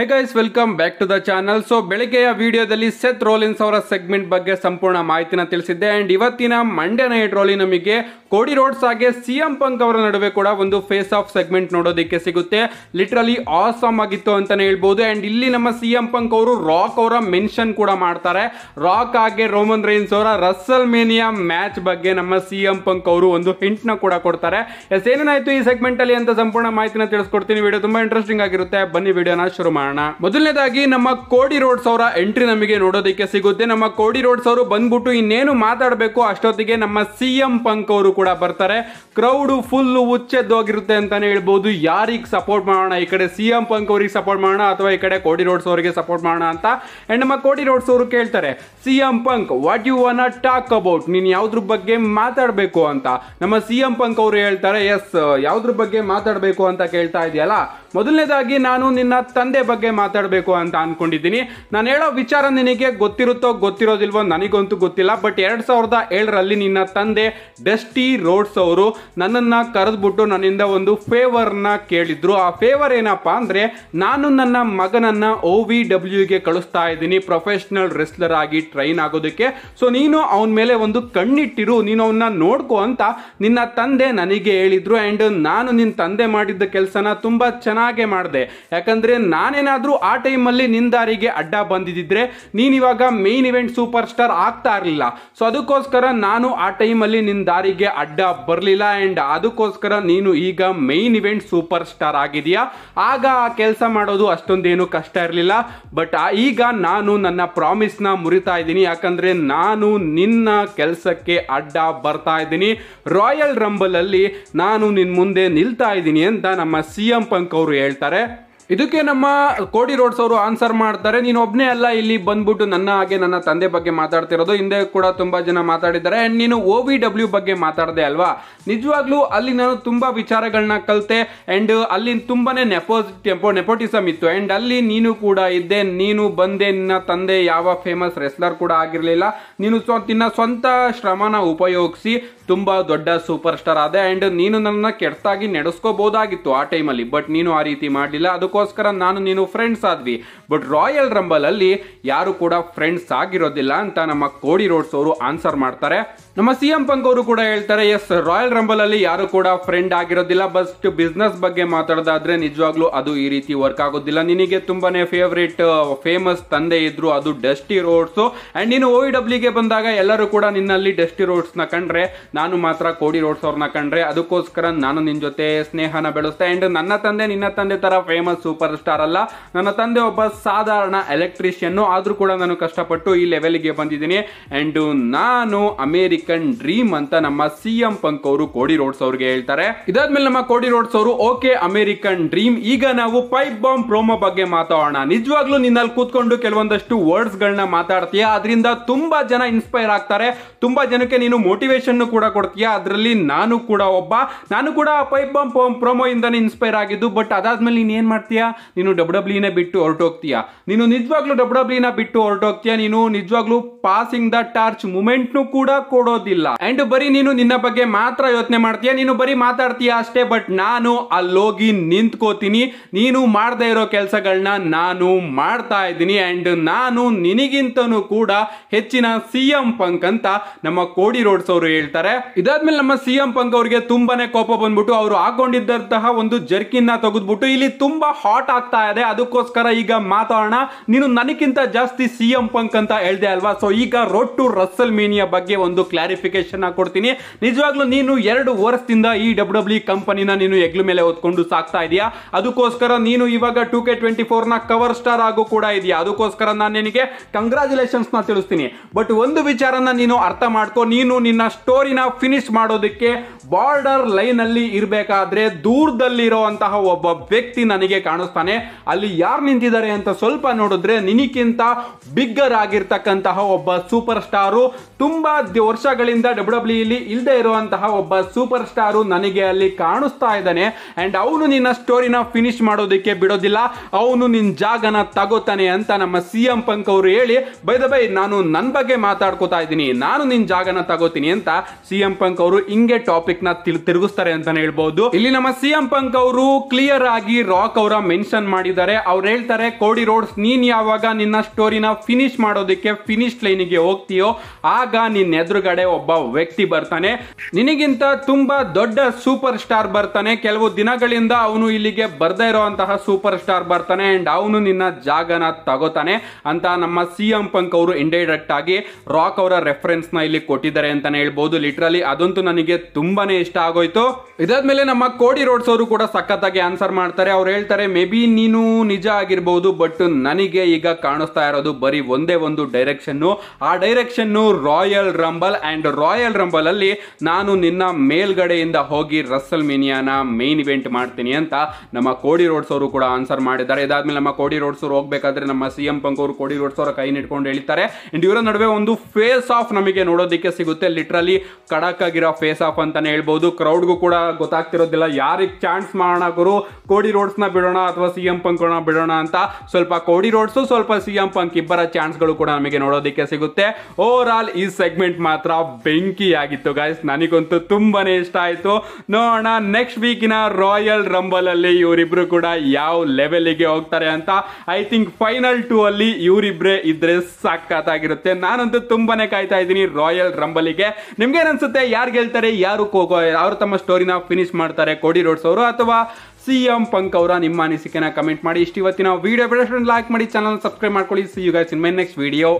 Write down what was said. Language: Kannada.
hey guys welcome back to the channel so ಬೆಳಗ್ಗೆಯ ವಿಡಿಯೋದಲ್ಲಿ ಸೆತ್ ರೋಲಿನ್ಸ್ ಅವರ ಸೆಗ್ಮೆಂಟ್ ಬಗ್ಗೆ ಸಂಪೂರ್ಣ ಮಾಹಿತಿನ ತಿಳಿಸಿದ್ದೆ ಅಂಡ್ ಇವತ್ತಿನ ಮಂಡ್ಯ ನೈಟ್ ರೋಲಿ ನಮಗೆ ಕೋಡಿ ರೋಡ್ಸ್ ಹಾಗೆ ಸಿ ಎಂ ಪಂಕ್ ಅವರ ನಡುವೆ ಕೂಡ ಒಂದು ಫೇಸ್ ಆಫ್ ಸೆಗ್ಮೆಂಟ್ ನೋಡೋದಕ್ಕೆ ಸಿಗುತ್ತೆ ಲಿಟ್ರಲಿ ಆಸಮ್ ಆಗಿತ್ತು ಅಂತಲೇ ಹೇಳ್ಬೋದು ಅಂಡ್ ಇಲ್ಲಿ ನಮ್ಮ ಸಿ ಎಂ ಪಂಕ್ ಅವರು ರಾಕ್ ಅವರ ಮೆನ್ಷನ್ ಕೂಡ ಮಾಡ್ತಾರೆ ರಾಕ್ ಹಾಗೆ ರೋಮನ್ ರೈನ್ಸ್ ಅವರ ರಸ್ಸಲ್ ಮೇನಿಯಾ ಮ್ಯಾಚ್ ಬಗ್ಗೆ ನಮ್ಮ ಸಿ ಎಂ ಪಂಕ್ ಅವರು ಒಂದು ಹಿಂಟ್ನ ಕೂಡ ಕೊಡ್ತಾರೆ ಎಸ್ ಏನೇನಾಯಿತು ಈ ಸೆಗ್ಮೆಂಟಲ್ಲಿ ಅಂತ ಸಂಪೂರ್ಣ ಮಾಹಿತಿನ ತಿಳಿಸ್ಕೊಡ್ತೀನಿ ವಿಡಿಯೋ ತುಂಬ ಇಂಟ್ರೆಸ್ಟಿಂಗ್ ಆಗಿರುತ್ತೆ ಬನ್ನಿ ವಿಡಿಯೋನ ಶುರು ಮಾಡೋಣ ಕಾರಣ ಮೊದಲನೇದಾಗಿ ನಮ್ಮ ಕೋಡಿ ರೋಡ್ಸ್ ಅವರ ಎಂಟ್ರಿ ನಮಗೆ ನೋಡೋದಕ್ಕೆ ಸಿಗುತ್ತೆ ನಮ್ಮ ಕೋಡಿ ರೋಡ್ಸ್ ಅವರು ಬಂದ್ಬಿಟ್ಟು ಇನ್ನೇನು ಮಾತಾಡಬೇಕು ಅಷ್ಟೊತ್ತಿಗೆ ನಮ್ಮ ಸಿ ಎಂ ಪಂಕ್ ಅವರು ಕೂಡ ಬರ್ತಾರೆ ಕ್ರೌಡ್ ಫುಲ್ ಉಚ್ಚೆದ್ದೋಗಿರುತ್ತೆ ಅಂತಾನೆ ಹೇಳ್ಬೋದು ಯಾರಿಗೆ ಸಪೋರ್ಟ್ ಮಾಡೋಣ ಈ ಕಡೆ ಸಿ ಎಂ ಪಂಕ್ ಅವರಿಗೆ ಸಪೋರ್ಟ್ ಮಾಡೋಣ ಅಥವಾ ಈ ಕಡೆ ಕೋಡಿ ರೋಡ್ಸ್ ಅವರಿಗೆ ಸಪೋರ್ಟ್ ಮಾಡೋಣ ಅಂತ ಅಂಡ್ ನಮ್ಮ ಕೋಡಿ ರೋಡ್ಸ್ ಅವರು ಕೇಳ್ತಾರೆ C M Punk what you want talk about ನೀನು ಯಾವ್ದ್ರ ಬಗ್ಗೆ ಮಾತಾಡಬೇಕು ಅಂತ ನಮ್ಮ ಸಿ ಎಂ ಪಂಕ್ ಅವರು ಹೇಳ್ತಾರೆ ಎಸ್ ಯಾವ್ದ್ರ ಬಗ್ಗೆ ಮಾತಾಡಬೇಕು ಅಂತ ಕೇಳ್ತಾ ಇದೆಯಲ್ಲ ಮೊದಲನೇದಾಗಿ ನಾನು ನಿನ್ನ ತಂದೆ ಬಗ್ಗೆ ಮಾತಾಡಬೇಕು ಅಂತ ಅಂದ್ಕೊಂಡಿದ್ದೀನಿ ನಾನು ಹೇಳೋ ವಿಚಾರ ನಿನಗೆ ಗೊತ್ತಿರುತ್ತೋ ಗೊತ್ತಿರೋದಿಲ್ವೋ ನನಗಂತೂ ಗೊತ್ತಿಲ್ಲ ಬಟ್ ಎರಡು ಸಾವಿರದ ಏಳರಲ್ಲಿ ನಿನ್ನ ತಂದೆ ಡಸ್ಟಿ ರೋಡ್ಸ್ ಅವರು ನನ್ನನ್ನು ಕರೆದ್ಬಿಟ್ಟು ನನ್ನಿಂದ ಒಂದು ಫೇವರ್ನ ಕೇಳಿದ್ರು ಆ ಫೇವರ್ ಏನಪ್ಪ ಅಂದರೆ ನಾನು ನನ್ನ ಮಗನನ್ನು ಓ ವಿ ಡಬ್ಲ್ಯೂಗೆ ಕಳಿಸ್ತಾ ಇದ್ದೀನಿ ಪ್ರೊಫೆಷ್ನಲ್ ರೆಸ್ಲರ್ ಆಗಿ ಟ್ರೈನ್ ಆಗೋದಕ್ಕೆ ಸೊ ನೀನು ಅವನ ಮೇಲೆ ಒಂದು ಕಣ್ಣಿಟ್ಟಿರು ನೀನು ಅವನ್ನ ನೋಡ್ಕೋ ಅಂತ ನಿನ್ನ ತಂದೆ ನನಗೆ ಹೇಳಿದ್ರು ಆ್ಯಂಡ್ ನಾನು ನಿನ್ನ ತಂದೆ ಮಾಡಿದ್ದ ಕೆಲಸನ ತುಂಬ ಚೆನ್ನಾಗಿ ಹಾಗೆ ಮಾಡಿದೆ ಯಾಕಂದರೆ ನಾನೇನಾದರೂ ಆ ಟೈಮಲ್ಲಿ ನಿನ್ನ ದಾರಿಗೆ ಅಡ್ಡ ಬಂದಿದ್ದಿದ್ರೆ ನೀನು ಇವಾಗ ಮೇನ್ ಇವೆಂಟ್ ಸೂಪರ್ ಸ್ಟಾರ್ ಆಗ್ತಾ ಇರಲಿಲ್ಲ ಸೊ ಅದಕ್ಕೋಸ್ಕರ ನಾನು ಆ ಟೈಮಲ್ಲಿ ನಿನ್ನ ದಾರಿಗೆ ಅಡ್ಡ ಬರಲಿಲ್ಲ ಆ್ಯಂಡ್ ಅದಕ್ಕೋಸ್ಕರ ನೀನು ಈಗ ಮೇನ್ ಇವೆಂಟ್ ಸೂಪರ್ ಸ್ಟಾರ್ ಆಗಿದೆಯಾ ಆಗ ಆ ಕೆಲಸ ಮಾಡೋದು ಅಷ್ಟೊಂದೇನು ಕಷ್ಟ ಇರಲಿಲ್ಲ ಬಟ್ ಈಗ ನಾನು ನನ್ನ ಪ್ರಾಮಿಸ್ನ ಮುರಿತಾ ಇದ್ದೀನಿ ಯಾಕಂದರೆ ನಾನು ನಿನ್ನ ಕೆಲಸಕ್ಕೆ ಅಡ್ಡ ಬರ್ತಾ ಇದ್ದೀನಿ ರಾಯಲ್ ರಂಬಲಲ್ಲಿ ನಾನು ನಿನ್ನ ಮುಂದೆ ನಿಲ್ತಾ ಇದ್ದೀನಿ ಅಂತ ನಮ್ಮ ಸಿ ಎಂ ಪಂಕ್ ಅವರು ಅವರು ಹೇಳ್ತಾರೆ ಇದಕ್ಕೆ ನಮ್ಮ ಕೋಡಿ ರೋಡ್ಸ್ ಅವರು ಆನ್ಸರ್ ಮಾಡ್ತಾರೆ ನೀನು ಒಬ್ಬನೇ ಅಲ್ಲ ಇಲ್ಲಿ ಬಂದ್ಬಿಟ್ಟು ನನ್ನ ಹಾಗೆ ನನ್ನ ತಂದೆ ಬಗ್ಗೆ ಮಾತಾಡ್ತಿರೋದು ಹಿಂದೆ ಕೂಡ ತುಂಬ ಜನ ಮಾತಾಡಿದ್ದಾರೆ ಆ್ಯಂಡ್ ನೀನು ಓ ವಿ ಡಬ್ಲ್ಯೂ ಬಗ್ಗೆ ಮಾತಾಡಿದೆ ಅಲ್ವಾ ನಿಜವಾಗ್ಲೂ ಅಲ್ಲಿ ನಾನು ತುಂಬ ವಿಚಾರಗಳನ್ನ ಕಲಿತೆ ಆ್ಯಂಡ್ ಅಲ್ಲಿ ತುಂಬಾ ನೆಪೋ ಟೆಂಪೋ ನೆಪೋಟಿಸಮ್ ಇತ್ತು ಆ್ಯಂಡ್ ಅಲ್ಲಿ ನೀನು ಕೂಡ ಇದ್ದೆ ನೀನು ಬಂದೆ ನಿನ್ನ ತಂದೆ ಯಾವ ಫೇಮಸ್ ರೆಸ್ಲರ್ ಕೂಡ ಆಗಿರಲಿಲ್ಲ ನೀನು ಸ್ವ ನಿನ್ನ ಸ್ವಂತ ಶ್ರಮನ ಉಪಯೋಗಿಸಿ ತುಂಬ ದೊಡ್ಡ ಸೂಪರ್ ಸ್ಟಾರ್ ಆದೆ ಆ್ಯಂಡ್ ನೀನು ನನ್ನ ಕೆಟ್ಟದಾಗಿ ನಡೆಸ್ಕೋಬೋದಾಗಿತ್ತು ಆ ಟೈಮಲ್ಲಿ ಬಟ್ ನೀನು ಆ ರೀತಿ ಮಾಡಲಿಲ್ಲ ಅದಕ್ಕೋಸ್ಕರ ನಾನು ನೀನು ಫ್ರೆಂಡ್ಸ್ ಆದ್ವಿ ಬಟ್ ರಾಯಲ್ ರಂಬಲಲ್ಲಿ ಯಾರು ಕೂಡ ಫ್ರೆಂಡ್ಸ್ ಆಗಿರೋದಿಲ್ಲ ಅಂತ ನಮ್ಮ ಕೋಡಿ ರೋಡ್ಸ್ ಅವರು ಆನ್ಸರ್ ಮಾಡ್ತಾರೆ ನಮ್ಮ ಸಿ ಎಂ ಪಂಕ್ ಅವರು ಕೂಡ ಹೇಳ್ತಾರೆ ಎಸ್ ರಾಯಲ್ ರಂಬಲ್ ಅಲ್ಲಿ ಯಾರು ಕೂಡ ಫ್ರೆಂಡ್ ಆಗಿರೋದಿಲ್ಲ ಬಸ್ಟ್ ಬಿಸ್ನೆಸ್ ಬಗ್ಗೆ ಮಾತಾಡೋದಾದ್ರೆ ನಿಜವಾಗ್ಲೂ ಅದು ಈ ರೀತಿ ವರ್ಕ್ ಆಗೋದಿಲ್ಲ ನಿನಗೆ ತುಂಬಾನೇ ಫೇವ್ರೇಟ್ ಫೇಮಸ್ ತಂದೆ ಇದ್ರು ಅದು ಡಸ್ಟಿ ರೋಡ್ಸ್ ಅಂಡ್ ನೀನು ಓ ಡಬ್ಲ್ಯೂಗೆ ಬಂದಾಗ ಎಲ್ಲರೂ ಕೂಡ ನಿನ್ನಲ್ಲಿ ಡಸ್ಟಿ ರೋಡ್ಸ್ ನ ಕಂಡ್ರೆ ನಾನು ಮಾತ್ರ ಕೋಡಿ ರೋಡ್ಸ್ ಅವ್ರನ್ನ ಕಂಡ್ರೆ ಅದಕ್ಕೋಸ್ಕರ ನಾನು ನಿನ್ನ ಜೊತೆ ಸ್ನೇಹನ ಬೆಳೆಸ್ತೆ ಅಂಡ್ ನನ್ನ ತಂದೆ ನಿನ್ನ ತಂದೆ ತರ ಫೇಮಸ್ ಸೂಪರ್ ಸ್ಟಾರ್ ಅಲ್ಲ ನನ್ನ ತಂದೆ ಒಬ್ಬ ಸಾಧಾರಣ ಎಲೆಕ್ಟ್ರಿಷಿಯನ್ ಆದ್ರೂ ಕೂಡ ನಾನು ಕಷ್ಟಪಟ್ಟು ಈ ಲೆವೆಲ್ಗೆ ಬಂದಿದ್ದೀನಿ ಅಂಡ್ ನಾನು ಅಮೇರಿಕನ್ ಡ್ರೀಮ್ ಅಂತ ನಮ್ಮ ಸಿ ಎಂ ಪಂಕ್ ಅವರು ಕೋಡಿ ರೋಡ್ಸ್ ಅವ್ರಿಗೆ ಹೇಳ್ತಾರೆ ಇದಾದ್ಮೇಲೆ ನಮ್ಮ ಕೋಡಿ ರೋಡ್ಸ್ ಅವರು ಓಕೆ ಅಮೇರಿಕನ್ ಡ್ರೀಮ್ ಈಗ ನಾವು ಪೈಪ್ ಬಾಂಬ್ ಪ್ರೋಮೋ ಬಗ್ಗೆ ಮಾತಾಡೋಣ ನಿಜವಾಗ್ಲೂ ನಿನ್ನಲ್ಲಿ ಕೂತ್ಕೊಂಡು ಕೆಲವೊಂದಷ್ಟು ವರ್ಡ್ಸ್ ಗಳನ್ನ ಮಾತಾಡ್ತೀಯ ಅದರಿಂದ ತುಂಬಾ ಜನ ಇನ್ಸ್ಪೈರ್ ಆಗ್ತಾರೆ ತುಂಬಾ ಜನಕ್ಕೆ ನೀನು ಮೋಟಿವೇಶನ್ ಕೂಡ ಕೊಡ್ತೀಯಾ ಅದರಲ್ಲಿ ನಾನು ಕೂಡ ಒಬ್ಬ ನಾನು ಕೂಡ ಪೈಪ್ ಬಾಂಬ್ ಪ್ರೊಮೋಯಿಂದನೇ ಇನ್ಸ್ಪೈರ್ ಆಗಿದ್ದು ಬಟ್ ಅದಾದ್ಮೇಲೆ ನೀನು ಏನು ಮಾಡ್ತೀಯಾ ನೀನು ಡಬ್ಲ್ಯೂ e ನೇ ಬಿಟ್ಟು ಹೊರಟೋಗ್ತೀಯಾ ನೀನು ನಿಜವಾಗ್ಲೂ ಡಬ್ಲ್ಯೂ e ನಾ ಬಿಟ್ಟು ಹೊರಟೋಗ್ತೀಯಾ ನೀನು ನಿಜವಾಗ್ಲೂ ಪಾಸಿಂಗ್ ದ ಟಾರ್ಚ್ ಮೂಮೆಂಟ್ನು ಕೂಡ ಕೊಡೋದಿಲ್ಲ ಅಂಡ್ ಬರೀ ನೀನು ನಿನ್ನ ಬಗ್ಗೆ ಮಾತ್ರ ಯೋಚನೆ ಮಾಡ್ತೀಯಾ ನೀನು ಬರೀ ಮಾತಾಡ್ತೀಯಾ ಅಷ್ಟೇ ಬಟ್ ನಾನು ಅಲ್ಲೋಗಿ ನಿಂತ್ಕೋತೀನಿ ನೀನು ಮಾಡದೇ ಇರೋ ಕೆಲಸಗಳನ್ನ ನಾನು ಮಾಡ್ತಾ ಇದ್ದೀನಿ ಅಂಡ್ ನಾನು ನಿನಗಿಂತನೂ ಕೂಡ ಹೆಚ್ಚಿನ ಸಿ ಎಂ ಪಂಕ್ ಅಂತ ನಮ್ಮ ಕೋಡಿ ರೋಡ್ಸ್ ಅವರು ಹೇಳ್ತಾರೆ ಇದಾದ್ಮೇಲೆ ನಮ್ಮ ಸಿಎಂ ಪಂಕ್ ಅವರಿಗೆ ತುಂಬಾನೇ ಕೋಪ ಬಂದ್ಬಿಟ್ಟು ಅವರು ಹಾಕೊಂಡಿದ್ದಂತಹ ಒಂದು ಜರ್ಕಿನ್ ತೆಗೆದ್ಬಿಟ್ಟು ಇಲ್ಲಿ ತುಂಬಾ ಹಾಟ್ ಆಗ್ತಾ ಇದೆ ಅದಕ್ಕೋಸ್ಕರ ಈಗ ಮಾತಾಡೋಣ ನೀನು ನನಗಿಂತ ಜಾಸ್ತಿ ಸಿಎಂ ಪಂಕ್ ಅಂತ ಹೇಳ್ದೆ ಅಲ್ವಾ ಸೊ ಈಗ ರೋಡ್ ಟು ರಸ್ಸಲ್ ಮೀನಿಯ ಬಗ್ಗೆ ಒಂದು ಕ್ಲಾರಿಫಿಕೇಶನ್ ಕೊಡ್ತೀನಿ ನಿಜವಾಗ್ಲೂ ನೀನು ಎರಡು ವರ್ಷದಿಂದ ಈ ಡಬ್ಲ್ಯೂ ಡಬ್ಲ್ಯೂ ಕಂಪನಿನ ನೀನು ಹೆಗ್ಲು ಮೇಲೆ ಹೊತ್ಕೊಂಡು ಸಾಕ್ತಾ ಇದೆಯಾ ಅದಕ್ಕೋಸ್ಕರ ನೀನು ಇವಾಗ ಟೂ ಕೆ ಟ್ವೆಂಟಿ ಫೋರ್ ನ ಕವರ್ ಸ್ಟಾರ್ ಆಗು ಕೂಡ ಇದೆಯಾ ಅದಕ್ಕೋಸ್ಕರ ನಾನು ನಿನಗೆ ಕಂಗ್ರಾಚುಲೇಷನ್ಸ್ ನ ತಿಳಿಸ್ತೀನಿ ಬಟ್ ಒಂದು ವಿಚಾರನ ನೀನು ಅರ್ಥ ಮಾಡ್ಕೋ ನೀನು ನಿನ್ನ ಸ್ಟೋರಿನ ಫಿನಿಶ್ ಮಾಡೋದಕ್ಕೆ ಬಾರ್ಡರ್ ಲೈನಲ್ಲಿ ಇರಬೇಕಾದ್ರೆ ದೂರದಲ್ಲಿರುವಂತಹ ಒಬ್ಬ ವ್ಯಕ್ತಿ ನನಗೆ ಕಾಣಿಸ್ತಾನೆ ಅಲ್ಲಿ ಯಾರು ನಿಂತಿದ್ದಾರೆ ಅಂತ ಸ್ವಲ್ಪ ನೋಡಿದ್ರೆ ನಿನಗಿಂತ ಬಿಗ್ಗರ್ ಆಗಿರ್ತಕ್ಕಂತಹ ಒಬ್ಬ ಸೂಪರ್ ಸ್ಟಾರು ತುಂಬ ವರ್ಷಗಳಿಂದ ಡಬ್ಲ್ಯೂ ಡಬ್ಲ್ಯೂಇಲಿ ಇಲ್ಲದೆ ಇರುವಂತಹ ಒಬ್ಬ ಸೂಪರ್ ಸ್ಟಾರು ನನಗೆ ಅಲ್ಲಿ ಕಾಣಿಸ್ತಾ ಇದ್ದಾನೆ ಆ್ಯಂಡ್ ಅವನು ನಿನ್ನ ಸ್ಟೋರಿನ ಫಿನಿಶ್ ಮಾಡೋದಕ್ಕೆ ಬಿಡೋದಿಲ್ಲ ಅವನು ನಿನ್ನ ಜಾಗನ ತಗೋತಾನೆ ಅಂತ ನಮ್ಮ ಸಿ ಎಂ ಪಂಕ್ ಅವರು ಹೇಳಿ ಬೈ ನಾನು ನನ್ನ ಬಗ್ಗೆ ಮಾತಾಡ್ಕೋತಾ ಇದ್ದೀನಿ ನಾನು ನಿನ್ನ ಜಾಗನ ತಗೋತೀನಿ ಅಂತ ಸಿಎಂ ಪಂಕ್ ಅವರು ಹಿಂಗೆ ಟಾಪಿಕ್ ನ ತಿರುಗಿಸ್ತಾರೆ ಅಂತಾನೆ ಹೇಳ್ಬಹುದು ಇಲ್ಲಿ ನಮ್ಮ ಸಿಎಂ ಪಂಕ್ ಅವರು ಕ್ಲಿಯರ್ ಆಗಿ ರಾಕ್ ಅವರ ಮೆನ್ಷನ್ ಮಾಡಿದ್ದಾರೆ ಅವ್ರು ಹೇಳ್ತಾರೆ ಕೋಡಿ ರೋಡ್ಸ್ ನೀನ್ ಯಾವಾಗ ನಿನ್ನ ಸ್ಟೋರಿನ ಫಿನಿಶ್ ಮಾಡೋದಕ್ಕೆ ಫಿನಿಶ್ ಲೈನ್ ಗೆ ಹೋಗ್ತೀಯೋ ಆಗ ನಿನ್ನ ಎದುರುಗಡೆ ಒಬ್ಬ ವ್ಯಕ್ತಿ ಬರ್ತಾನೆ ನಿನಗಿಂತ ತುಂಬಾ ದೊಡ್ಡ ಸೂಪರ್ ಸ್ಟಾರ್ ಬರ್ತಾನೆ ಕೆಲವು ದಿನಗಳಿಂದ ಅವನು ಇಲ್ಲಿಗೆ ಬರ್ದೇ ಇರುವಂತಹ ಸೂಪರ್ ಸ್ಟಾರ್ ಬರ್ತಾನೆ ಅಂಡ್ ಅವನು ನಿನ್ನ ಜಾಗನ ತಗೋತಾನೆ ಅಂತ ನಮ್ಮ ಸಿಎಂ ಪಂಕ್ ಅವರು ಇಂಡೈರೆಕ್ಟ್ ಆಗಿ ರಾಕ್ ಅವರ ರೆಫರೆನ್ಸ್ ನ ಇಲ್ಲಿ ಕೊಟ್ಟಿದ್ದಾರೆ ಅಂತಾನೆ ಹೇಳ್ಬಹುದು ಲಿಟ್ ಮ್ಯಾಜಿಕ್ರಲ್ಲಿ ಅದಂತೂ ನನಗೆ ತುಂಬಾನೇ ಇಷ್ಟ ಆಗೋಯ್ತು ಇದಾದ್ಮೇಲೆ ನಮ್ಮ ಕೋಡಿ ರೋಡ್ಸ್ ಅವರು ಕೂಡ ಸಖತ್ತಾಗಿ ಆನ್ಸರ್ ಮಾಡ್ತಾರೆ ಅವ್ರು ಹೇಳ್ತಾರೆ ಮೇ ಬಿ ನೀನು ನಿಜ ಆಗಿರ್ಬೋದು ಬಟ್ ನನಗೆ ಈಗ ಕಾಣಿಸ್ತಾ ಇರೋದು ಬರೀ ಒಂದೇ ಒಂದು ಡೈರೆಕ್ಷನ್ನು ಆ ಡೈರೆಕ್ಷನ್ನು royal rumble and royal rumble ಅಲ್ಲಿ ನಾನು ನಿನ್ನ ಮೇಲ್ಗಡೆಯಿಂದ ಹೋಗಿ ರಸ್ಸಲ್ ಮಿನಿಯಾನ ಮೇನ್ ಇವೆಂಟ್ ಮಾಡ್ತೀನಿ ಅಂತ ನಮ್ಮ ಕೋಡಿ ರೋಡ್ಸ್ ಅವರು ಕೂಡ ಆನ್ಸರ್ ಮಾಡಿದ್ದಾರೆ ಇದಾದ ಮೇಲೆ ನಮ್ಮ ಕೋಡಿ ರೋಡ್ಸ್ ಅವರು ಹೋಗ್ಬೇಕಾದ್ರೆ ನಮ್ಮ ಸಿ ಎಂ ಪಂಕ್ ಅವರು ಕೋಡಿ ರೋಡ್ಸ್ ಅವರ ಕೈ ನಿಟ್ಕೊಂಡು ಹೇಳ್ತಾರೆ ಅಂಡ್ ಇವರ ನಡುವೆ ಒಂದು ಫೇಸ್ ಆಫ್ ನಮಗೆ ನೋಡೋದಕ್ಕೆ ಸಿಗುತ್ತೆ ಲಿಟ್ರಲಿ ಖಡಕ್ ಆಗಿರೋ ಫೇಸ್ ಆಫ್ ಅಂತಾನೆ ಹೇಳ್ಬೋದು ಕ್ರೌಡ್ಗೂ ಕೂಡ ಗೊತ್ತಾಗ್ತಿರೋದಿಲ್ಲ ಯಾರಿಗೆ ಚಾನ್ಸ್ ಮಾಡೋಣ ಗುರು ಕೋಡಿ ರೋಡ್ಸ್ನ ಬಿಡೋಣ ಅಥವಾ ಸಿ ಎಂ ಪಂಕ್ನ ಬಿಡೋಣ ಅಂತ ಸ್ವಲ್ಪ ಕೋಡಿ ರೋಡ್ಸು ಸ್ವಲ್ಪ ಸಿ ಎಂ ಪಂಕ್ ಇಬ್ಬರ ಚಾನ್ಸ್ಗಳು ಕೂಡ ನಮಗೆ ನೋಡೋದಕ್ಕೆ ಸಿಗುತ್ತೆ ಓವರ್ ಆಲ್ ಈ ಸೆಗ್ಮೆಂಟ್ ಮಾತ್ರ ಬೆಂಕಿ ಆಗಿತ್ತು ಗಾಯ್ಸ್ ನನಗಂತೂ ತುಂಬಾ ಇಷ್ಟ ಆಯಿತು ನೋಡೋಣ ನೆಕ್ಸ್ಟ್ ವೀಕಿನ ರಾಯಲ್ ರಂಬಲ್ ಅಲ್ಲಿ ಇವರಿಬ್ರು ಕೂಡ ಯಾವ ಲೆವೆಲ್ಗೆ ಹೋಗ್ತಾರೆ ಅಂತ ಐ ಥಿಂಕ್ ಫೈನಲ್ ಟೂ ಅಲ್ಲಿ ಇವರಿಬ್ರೆ ಇದ್ರೆ ಸಾಕಾಗಿರುತ್ತೆ ನಾನಂತೂ ತುಂಬಾನೇ ಕಾಯ್ತಾ ಇದ್ದೀನಿ ರಾಯಲ್ ರಂಬಲಿಗೆ ನಿಮ್ಗೆ ನನ್ನ ಅನ್ಸುತ್ತೆ ಯಾರು ಗೆಲ್ತಾರೆ ಯಾರು ಕೋಗೋ ಅವರು ತಮ್ಮ ಸ್ಟೋರಿನ ಫಿನಿಶ್ ಮಾಡ್ತಾರೆ ಕೋಡಿ ರೋಡ್ಸ್ ಅವರು ಅಥವಾ ಸಿ ಎಂ ಪಂಕ್ ಅವರ ನಿಮ್ಮ ಅನಿಸಿಕೆನ ಕಮೆಂಟ್ ಮಾಡಿ ಇಷ್ಟು ಇವತ್ತಿನ ವಿಡಿಯೋ ಬೆಳೆಸ್ ಲೈಕ್ ಮಾಡಿ ಚಾನಲ್ ಸಬ್ಸ್ಕ್ರೈಬ್ ಮಾಡ್ಕೊಳ್ಳಿ see you guys in my next video